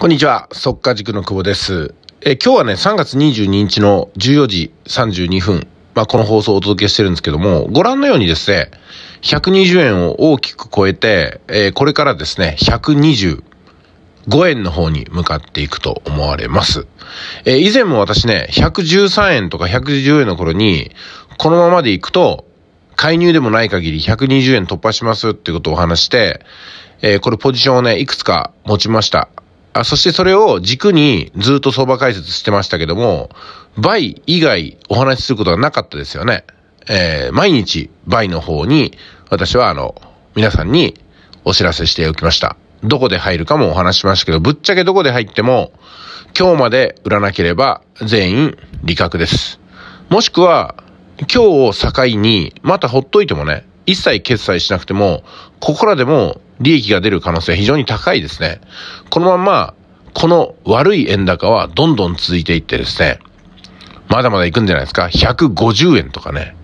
こんにちは、速化塾の久保です。え今日はね、3月22日の14時32分、まあ、この放送をお届けしてるんですけども、ご覧のようにですね、120円を大きく超えて、えー、これからですね、125円の方に向かっていくと思われます。えー、以前も私ね、113円とか110円の頃に、このままでいくと、介入でもない限り120円突破しますっていうことをお話して、えー、これポジションをね、いくつか持ちました。あ、そしてそれを軸にずっと相場解説してましたけども、倍以外お話しすることはなかったですよね。えー、毎日倍の方に私はあの、皆さんにお知らせしておきました。どこで入るかもお話しましたけど、ぶっちゃけどこで入っても、今日まで売らなければ全員利確です。もしくは、今日を境に、またほっといてもね、一切決済しなくても、ここらでも利益が出る可能性は非常に高いですね。このまま、この悪い円高はどんどん続いていってですね、まだまだ行くんじゃないですか。150円とかね。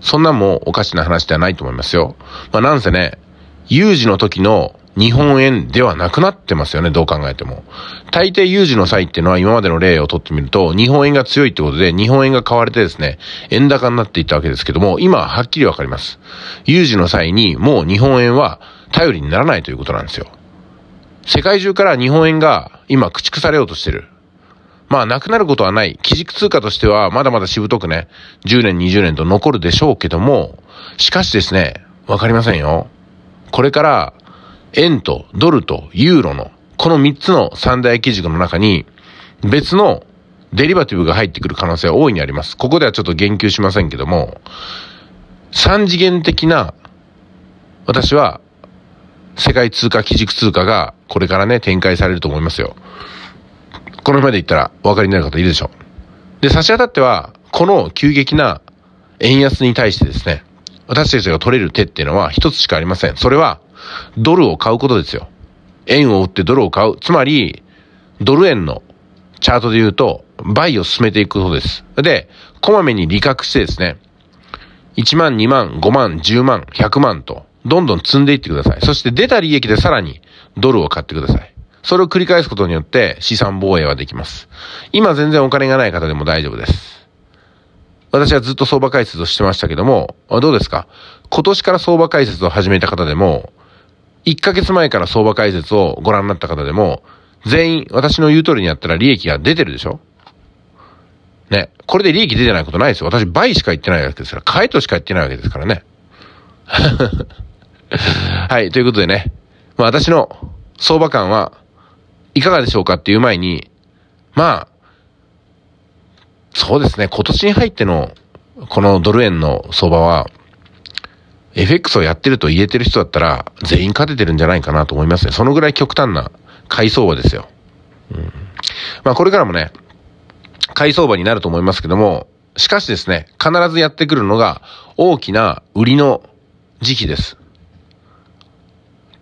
そんなんもおかしな話ではないと思いますよ。まあなんせね、有事の時の日本円ではなくなってますよね、どう考えても。大抵有事の際っていうのは今までの例をとってみると、日本円が強いってことで、日本円が買われてですね、円高になっていったわけですけども、今ははっきりわかります。有事の際にもう日本円は頼りにならないということなんですよ。世界中から日本円が今駆逐されようとしてる。まあ、なくなることはない。基軸通貨としては、まだまだしぶとくね、10年、20年と残るでしょうけども、しかしですね、わかりませんよ。これから、円とドルとユーロの、この三つの三大基軸の中に、別のデリバティブが入ってくる可能性は大いにあります。ここではちょっと言及しませんけども、三次元的な、私は、世界通貨基軸通貨がこれからね、展開されると思いますよ。このまで言ったらお分かりになる方いるでしょう。で、差し当たっては、この急激な円安に対してですね、私たちが取れる手っていうのは一つしかありません。それは、ドルを買うことですよ。円を売ってドルを買う。つまり、ドル円のチャートで言うと、倍を進めていくことです。で、こまめに利確してですね、1万、2万、5万、10万、100万と、どんどん積んでいってください。そして出た利益でさらにドルを買ってください。それを繰り返すことによって資産防衛はできます。今全然お金がない方でも大丈夫です。私はずっと相場解説をしてましたけども、どうですか今年から相場解説を始めた方でも、1ヶ月前から相場解説をご覧になった方でも、全員私の言う通りにやったら利益が出てるでしょね。これで利益出てないことないですよ。私倍しか言ってないわけですから、買えとしか言ってないわけですからね。はい、ということでね。まあ私の相場感はいかがでしょうかっていう前に、まあ、そうですね、今年に入ってのこのドル円の相場は、FX をやってると言えてる人だったら、全員勝ててるんじゃないかなと思いますね。そのぐらい極端な買い相場ですよ。うん。まあこれからもね、買い相場になると思いますけども、しかしですね、必ずやってくるのが大きな売りの時期です。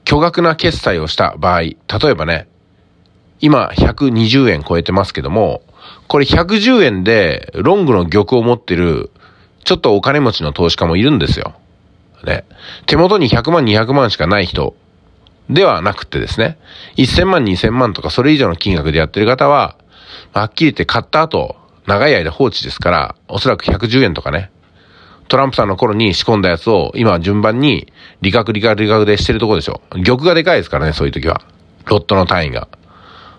巨額な決済をした場合、例えばね、今120円超えてますけども、これ110円でロングの玉を持ってるちょっとお金持ちの投資家もいるんですよ。ね、手元に100万、200万しかない人ではなくてですね、1000万、2000万とかそれ以上の金額でやってる方は、はっきり言って買った後、長い間放置ですから、おそらく110円とかね、トランプさんの頃に仕込んだやつを今順番に利確利確利確でしてるとこでしょ。玉がでかいですからね、そういう時は。ロットの単位が。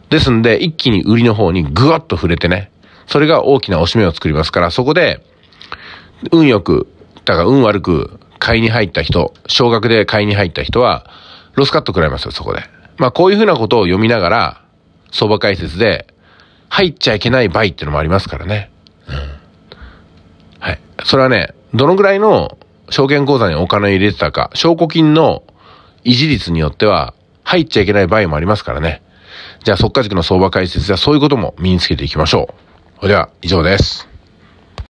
ですんで、一気に売りの方にぐわっと触れてね、それが大きなおしめを作りますから、そこで、運よく、だから運悪く、買いに入った人、少額で買いに入った人は、ロスカット食らいますよ、そこで。まあ、こういうふうなことを読みながら、相場解説で、入っちゃいけない倍っていうのもありますからね。うん。はい。それはね、どのぐらいの証券口座にお金を入れてたか、証拠金の維持率によっては、入っちゃいけない場合もありますからね。じゃあ、速化塾の相場解説ではそういうことも身につけていきましょう。それでは、以上です。